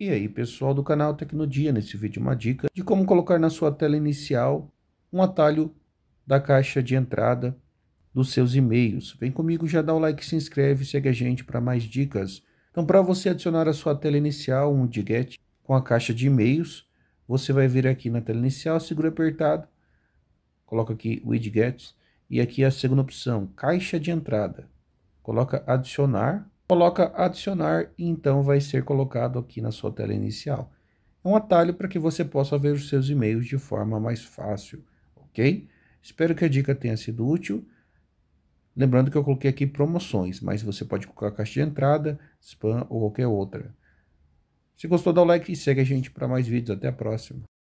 E aí pessoal do canal Tecnodia, nesse vídeo uma dica de como colocar na sua tela inicial um atalho da caixa de entrada dos seus e-mails. Vem comigo, já dá o like, se inscreve, segue a gente para mais dicas. Então para você adicionar a sua tela inicial um diget com a caixa de e-mails, você vai vir aqui na tela inicial, segura apertado, coloca aqui o widgets e aqui é a segunda opção, caixa de entrada. Coloca adicionar coloca adicionar e então vai ser colocado aqui na sua tela inicial. É um atalho para que você possa ver os seus e-mails de forma mais fácil, ok? Espero que a dica tenha sido útil. Lembrando que eu coloquei aqui promoções, mas você pode colocar caixa de entrada, spam ou qualquer outra. Se gostou, dá o like e segue a gente para mais vídeos. Até a próxima.